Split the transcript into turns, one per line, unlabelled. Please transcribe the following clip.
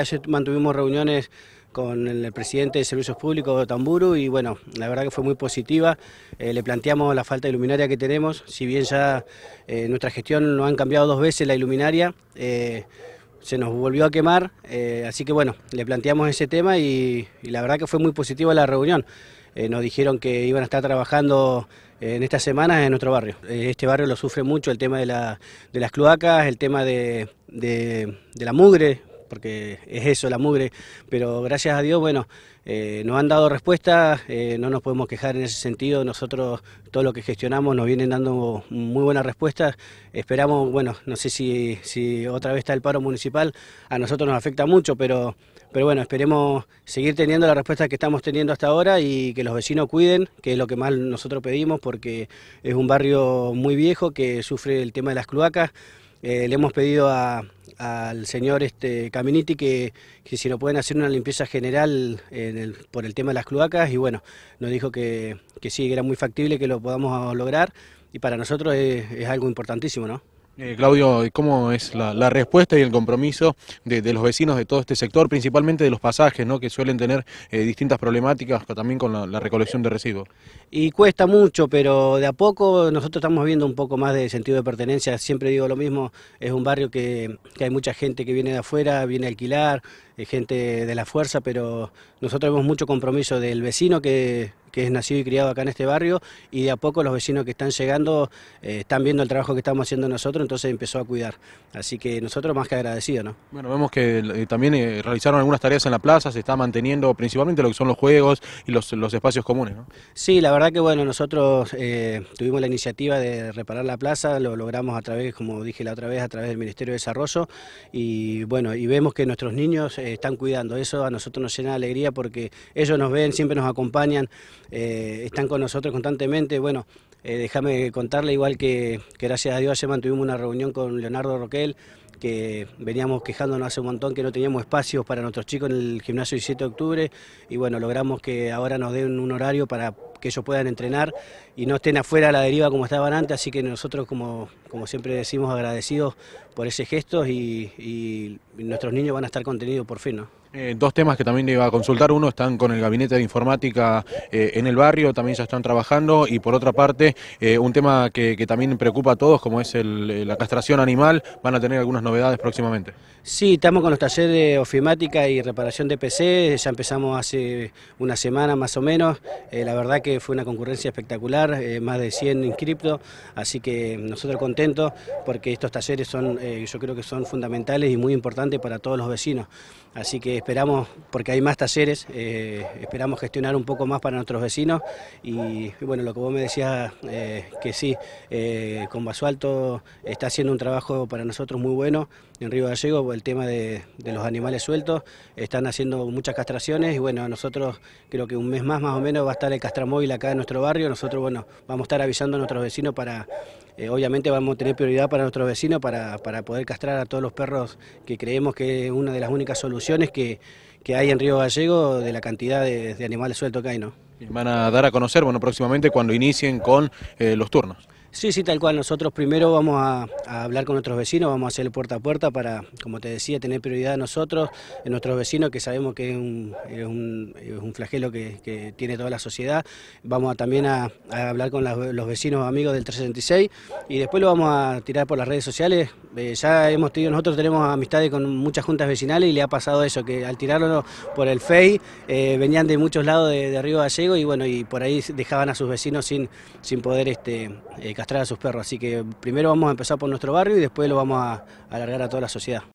Ayer mantuvimos reuniones con el presidente de Servicios Públicos, Tamburu, y bueno, la verdad que fue muy positiva. Eh, le planteamos la falta de iluminaria que tenemos, si bien ya eh, nuestra gestión nos han cambiado dos veces la iluminaria, eh, se nos volvió a quemar, así que bueno, le planteamos ese tema y, la verdad que fue muy positiva la reunión. nos dijeron que iban a estar trabajando en estas semanas en nuestro barrio. Este barrio lo sufre mucho el tema de, las cloacas, el tema de la mugre, porque es eso, la mugre, pero gracias a Dios, bueno, eh, nos han dado respuesta, eh, no nos podemos quejar en ese sentido, nosotros todo lo que gestionamos nos vienen dando muy buenas respuestas, esperamos, bueno, no sé si, otra vez está el paro municipal, a nosotros nos afecta mucho, pero pero bueno, esperemos seguir teniendo la respuesta que estamos teniendo hasta ahora y que los vecinos cuiden, que es lo que más nosotros pedimos, porque es un barrio muy viejo que sufre el tema de las cloacas. Eh, le hemos pedido al señor este, Caminiti que, que, si lo pueden hacer una limpieza general el, por el tema de las cloacas y bueno, nos dijo que, sí, que era muy factible que lo podamos lograr y para nosotros es, es algo importantísimo, ¿no? Eh,
Claudio, ¿cómo es la, respuesta y el compromiso de, los vecinos de todo este sector, principalmente de los pasajes, ¿no? que suelen tener eh, distintas problemáticas también con la, recolección de
residuos? Y cuesta mucho, pero de a poco nosotros estamos viendo un poco más de sentido de pertenencia. Siempre digo lo mismo, es un barrio que, que hay mucha gente que viene de afuera, viene a alquilar, eh, gente de la fuerza, pero nosotros vemos mucho compromiso del vecino que que es nacido y criado acá en este barrio, y de a poco los vecinos que están llegando eh, están viendo el trabajo que estamos haciendo nosotros, entonces empezó a cuidar. Así que nosotros más que agradecidos, ¿no?
Bueno, vemos que eh, también eh,
realizaron algunas
tareas en la plaza, se está manteniendo principalmente lo que son los juegos y los, los espacios comunes, ¿no?
Sí, la verdad que bueno, nosotros tuvimos la iniciativa de reparar la plaza, lo logramos a través, como dije la otra vez, a través del Ministerio de Desarrollo, y bueno, y vemos que nuestros niños están cuidando. Eso a nosotros nos llena de alegría porque ellos nos ven, siempre nos acompañan, eh, están con nosotros constantemente. Bueno, eh, déjame contarle, igual que, gracias a Dios ayer mantuvimos una reunión con Leonardo Roquel, que veníamos quejándonos hace un montón que no teníamos espacios para nuestros chicos en el gimnasio 17 de octubre y bueno, logramos que ahora nos den un horario para que ellos puedan entrenar y no estén afuera a la deriva como estaban antes, así que nosotros como, como siempre decimos agradecidos por ese gesto y nuestros niños van a estar contenidos por fin. ¿no?
Eh, dos temas que también iba a consultar. Uno, están con el gabinete de informática eh, en el barrio, también ya están trabajando. Y por otra parte, eh, un tema que, también preocupa a todos, como es la castración animal. ¿Van a tener algunas novedades próximamente?
Sí, estamos con los talleres de ofimática y reparación de PC. Ya empezamos hace una semana más o menos. la verdad que fue una concurrencia espectacular, más de 100 inscriptos. Así que nosotros contentos porque estos talleres son, yo creo que son fundamentales y muy importantes para todos los vecinos. Así que esperamos, porque hay más talleres, eh, esperamos gestionar un poco más para nuestros vecinos. Y, bueno, lo que vos me decías, eh, que sí, eh, con Basualto está haciendo un trabajo para nosotros muy bueno en Río Gallego, el tema de, de, los animales sueltos, están haciendo muchas castraciones y bueno, nosotros creo que un mes más más o menos va a estar el castramóvil acá en nuestro barrio. Nosotros, bueno, vamos a estar avisando a nuestros vecinos para eh, obviamente vamos a tener prioridad para nuestros vecinos para, poder castrar a todos los perros que creemos que es una de las únicas soluciones que, hay en Río Gallego de la cantidad de, animales sueltos que hay. ¿no?
van a dar a conocer, bueno, próximamente cuando inicien con eh, los turnos.
Sí, sí, tal cual. Nosotros primero vamos a, hablar con nuestros vecinos, vamos a hacer puerta a puerta para, como te decía, tener prioridad a nosotros, a nuestros vecinos, que sabemos que es un, flagelo que, tiene toda la sociedad. Vamos también a, hablar con los vecinos amigos del 366 y después lo vamos a tirar por las redes sociales. Eh, ya hemos tenido, nosotros tenemos amistades con muchas juntas vecinales y le ha pasado eso, que al tirarlo por el FEI eh, venían de muchos lados de, arriba Río Gallego y bueno, y por ahí dejaban a sus vecinos sin, sin poder este, eh, a sus perros. Así que primero vamos a empezar por nuestro barrio y después lo vamos a alargar a toda la sociedad.